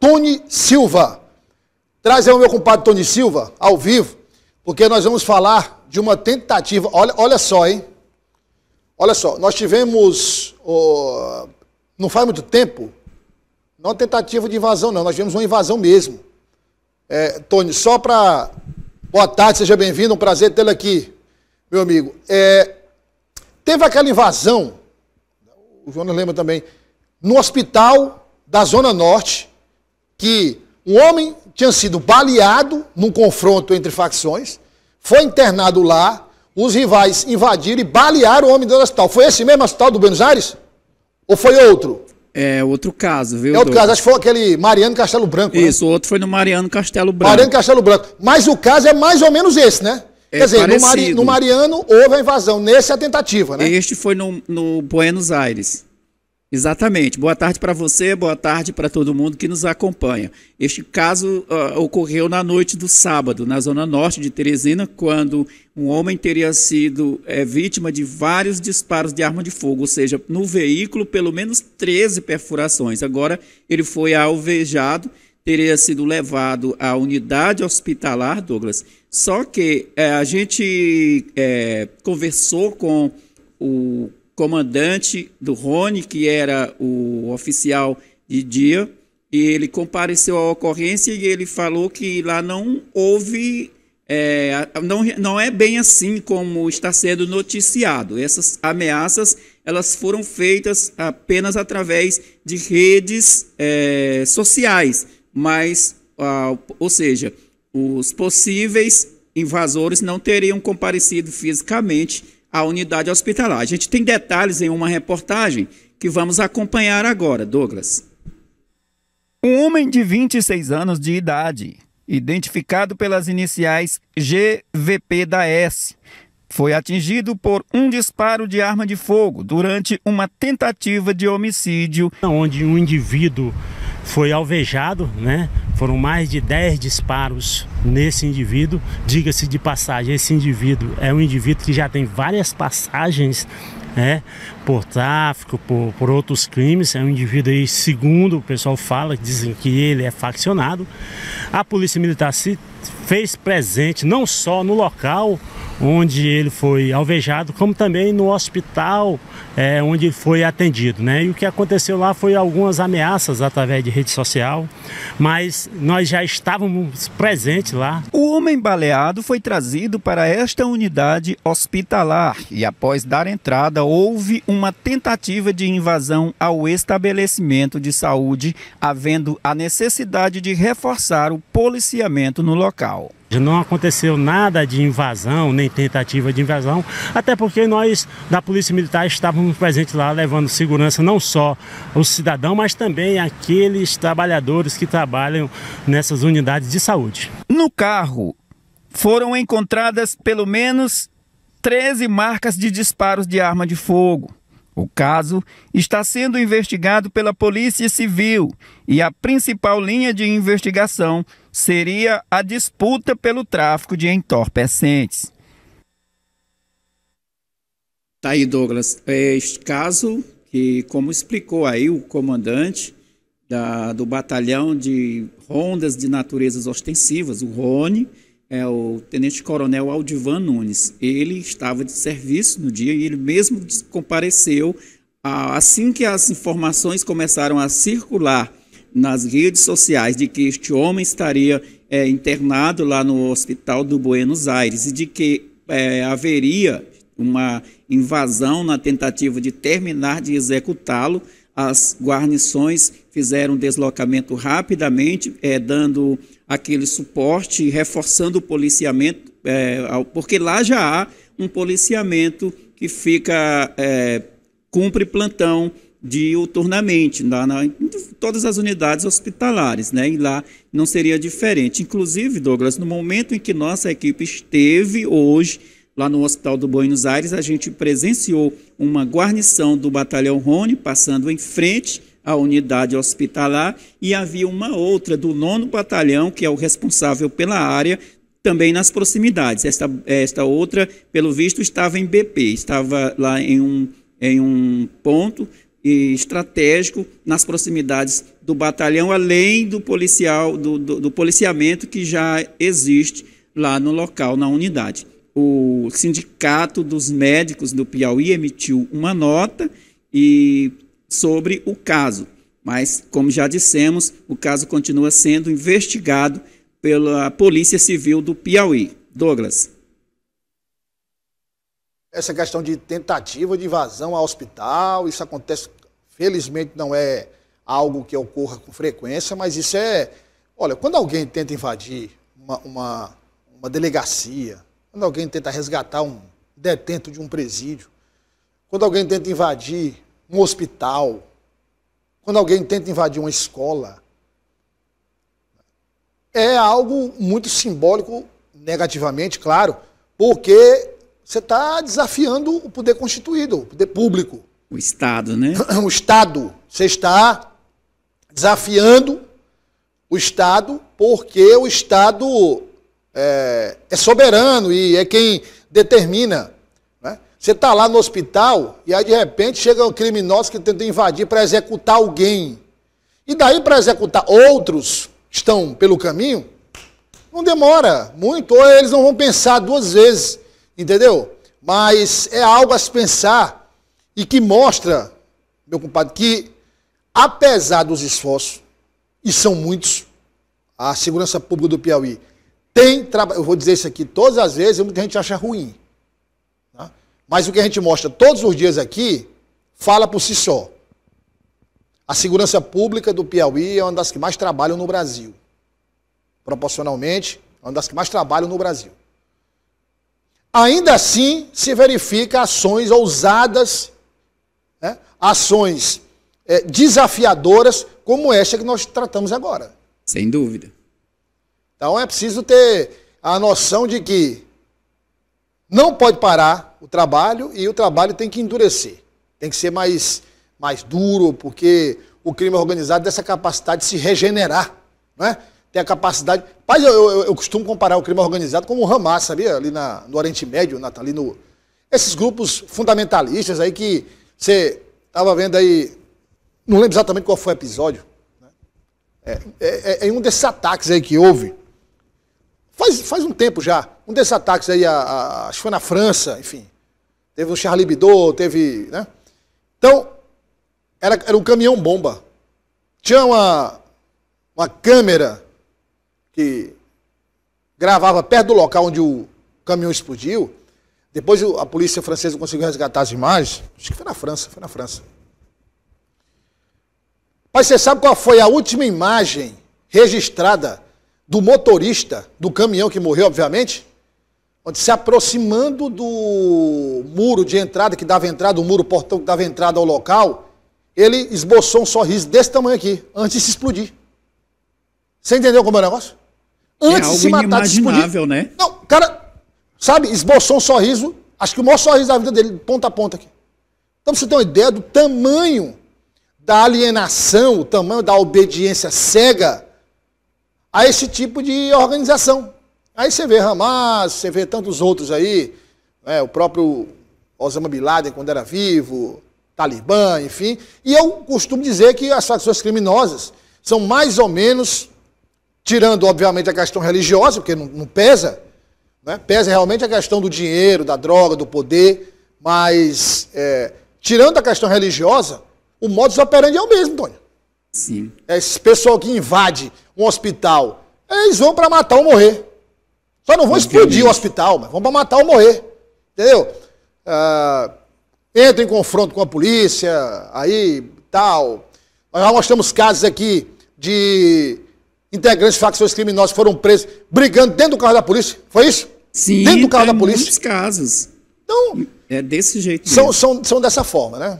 Tony Silva. Traz aí o meu compadre Tony Silva, ao vivo, porque nós vamos falar de uma tentativa. Olha, olha só, hein? Olha só, nós tivemos, oh, não faz muito tempo, não é tentativa de invasão, não, nós tivemos uma invasão mesmo. É, Tony, só para. Boa tarde, seja bem-vindo, um prazer tê-lo aqui, meu amigo. É, teve aquela invasão, o Jonas lembra também, no hospital da Zona Norte, que um homem tinha sido baleado num confronto entre facções, foi internado lá, os rivais invadiram e balearam o homem do hospital. Foi esse mesmo hospital do Buenos Aires? Ou foi outro? É outro caso, viu? É outro Douglas? caso, acho que foi aquele Mariano Castelo Branco. Né? Isso, o né? outro foi no Mariano Castelo Branco. Mariano Castelo Branco. Mas o caso é mais ou menos esse, né? É Quer dizer, no, Mari, no, Mariano houve a invasão, nesse é a tentativa, né? Este foi no, no Buenos Aires. Exatamente. Boa tarde para você, boa tarde para todo mundo que nos acompanha. Este caso uh, ocorreu na noite do sábado, na zona norte de Teresina, quando um homem teria sido é, vítima de vários disparos de arma de fogo, ou seja, no veículo, pelo menos 13 perfurações. Agora, ele foi alvejado, teria sido levado à unidade hospitalar, Douglas. Só que é, a gente é, conversou com o comandante do Rony, que era o oficial de dia, e ele compareceu à ocorrência e ele falou que lá não houve, é, não, não é bem assim como está sendo noticiado. Essas ameaças elas foram feitas apenas através de redes é, sociais, mas, ah, ou seja, os possíveis invasores não teriam comparecido fisicamente a unidade hospitalar. A gente tem detalhes em uma reportagem que vamos acompanhar agora, Douglas. Um homem de 26 anos de idade, identificado pelas iniciais GVP da S, foi atingido por um disparo de arma de fogo durante uma tentativa de homicídio. Onde um indivíduo foi alvejado, né? Foram mais de 10 disparos nesse indivíduo. Diga-se de passagem, esse indivíduo é um indivíduo que já tem várias passagens né, por tráfico, por, por outros crimes. É um indivíduo aí, segundo o pessoal fala, dizem que ele é faccionado. A Polícia Militar se fez presente não só no local onde ele foi alvejado, como também no hospital é, onde foi atendido. Né? E o que aconteceu lá foi algumas ameaças através de rede social, mas nós já estávamos presentes lá. O homem baleado foi trazido para esta unidade hospitalar e, após dar entrada, houve uma tentativa de invasão ao estabelecimento de saúde, havendo a necessidade de reforçar o policiamento no local. Não aconteceu nada de invasão, nem tentativa de invasão, até porque nós da Polícia Militar estávamos presentes lá levando segurança não só ao cidadão, mas também aqueles trabalhadores que trabalham nessas unidades de saúde. No carro foram encontradas pelo menos 13 marcas de disparos de arma de fogo. O caso está sendo investigado pela Polícia Civil e a principal linha de investigação seria a disputa pelo tráfico de entorpecentes. Tá aí, Douglas. É, este caso, que como explicou aí o comandante da, do batalhão de rondas de naturezas ostensivas, o Roni é o tenente-coronel Aldivan Nunes. Ele estava de serviço no dia e ele mesmo compareceu assim que as informações começaram a circular nas redes sociais de que este homem estaria é, internado lá no hospital do Buenos Aires e de que é, haveria uma invasão na tentativa de terminar de executá-lo, as guarnições fizeram deslocamento rapidamente, é, dando aquele suporte, reforçando o policiamento, é, porque lá já há um policiamento que fica, é, cumpre plantão diuturnamente, na, na, em todas as unidades hospitalares, né? e lá não seria diferente. Inclusive, Douglas, no momento em que nossa equipe esteve hoje Lá no Hospital do Buenos Aires, a gente presenciou uma guarnição do Batalhão Rony passando em frente à unidade hospitalar e havia uma outra do nono batalhão, que é o responsável pela área, também nas proximidades. Esta, esta outra, pelo visto, estava em BP, estava lá em um, em um ponto estratégico nas proximidades do batalhão, além do policial do, do, do policiamento que já existe lá no local, na unidade o Sindicato dos Médicos do Piauí emitiu uma nota e sobre o caso. Mas, como já dissemos, o caso continua sendo investigado pela Polícia Civil do Piauí. Douglas. Essa questão de tentativa de invasão ao hospital, isso acontece, felizmente não é algo que ocorra com frequência, mas isso é. Olha, quando alguém tenta invadir uma, uma, uma delegacia, quando alguém tenta resgatar um detento de um presídio, quando alguém tenta invadir um hospital, quando alguém tenta invadir uma escola, é algo muito simbólico, negativamente, claro, porque você está desafiando o poder constituído, o poder público. O Estado, né? O Estado. Você está desafiando o Estado, porque o Estado é, é soberano e é quem determina. Né? Você está lá no hospital e aí de repente chega um criminoso que tenta invadir para executar alguém. E daí para executar outros que estão pelo caminho, não demora muito, ou eles não vão pensar duas vezes, entendeu? Mas é algo a se pensar e que mostra, meu compadre, que apesar dos esforços, e são muitos, a segurança pública do Piauí tem trabalho. Eu vou dizer isso aqui todas as vezes, é muito que a gente acha ruim. Tá? Mas o que a gente mostra todos os dias aqui fala por si só. A segurança pública do Piauí é uma das que mais trabalham no Brasil. Proporcionalmente, é uma das que mais trabalham no Brasil. Ainda assim, se verifica ações ousadas, né? ações é, desafiadoras, como esta que nós tratamos agora. Sem dúvida. Então é preciso ter a noção de que não pode parar o trabalho e o trabalho tem que endurecer. Tem que ser mais, mais duro, porque o crime organizado tem essa capacidade de se regenerar. Né? Tem a capacidade. Mas eu, eu, eu, costumo comparar o crime organizado com o Hamas, sabia? Ali na, no Oriente Médio, na, ali no. Esses grupos fundamentalistas aí que você estava vendo aí. Não lembro exatamente qual foi o episódio. Né? É, é, é, é um desses ataques aí que houve Faz, faz um tempo já. Um desses ataques aí, a, a, acho que foi na França, enfim. Teve o Charlie Bidot, teve. Né? Então, era, era um caminhão bomba. Tinha uma, uma câmera que gravava perto do local onde o caminhão explodiu. Depois a polícia francesa conseguiu resgatar as imagens. Acho que foi na França, foi na França. Mas você sabe qual foi a última imagem registrada do motorista do caminhão que morreu, obviamente, onde se aproximando do muro de entrada que dava entrada, o muro portão que dava entrada ao local, ele esboçou um sorriso desse tamanho aqui, antes de se explodir. Você entendeu como é o negócio? É antes é de se matar, de se explodir. né? Não, cara, sabe, esboçou um sorriso, acho que o maior sorriso da vida dele, ponta a ponta aqui. Então você tem uma ideia do tamanho da alienação, o tamanho da obediência cega a esse tipo de organização. Aí você vê Hamas, você vê tantos outros aí, né, o próprio Osama Bin Laden quando era vivo, Talibã, enfim. E eu costumo dizer que as facções criminosas são mais ou menos, tirando obviamente a questão religiosa, porque não, não pesa, né, pesa realmente a questão do dinheiro, da droga, do poder, mas é, tirando a questão religiosa, o modus operandi é o mesmo, Tony Sim. É esse pessoal que invade um hospital. Eles vão para matar ou morrer. Só não vão Entendi. explodir o hospital, mas vão para matar ou morrer. Entendeu? Ah, entra em confronto com a polícia, aí tal. Nós mostramos casos aqui de integrantes de facções criminosas foram presos brigando dentro do carro da polícia. Foi isso? Sim, dentro do carro da polícia. Muitos casos. Então, é desse jeito. São, mesmo. são, são dessa forma, né?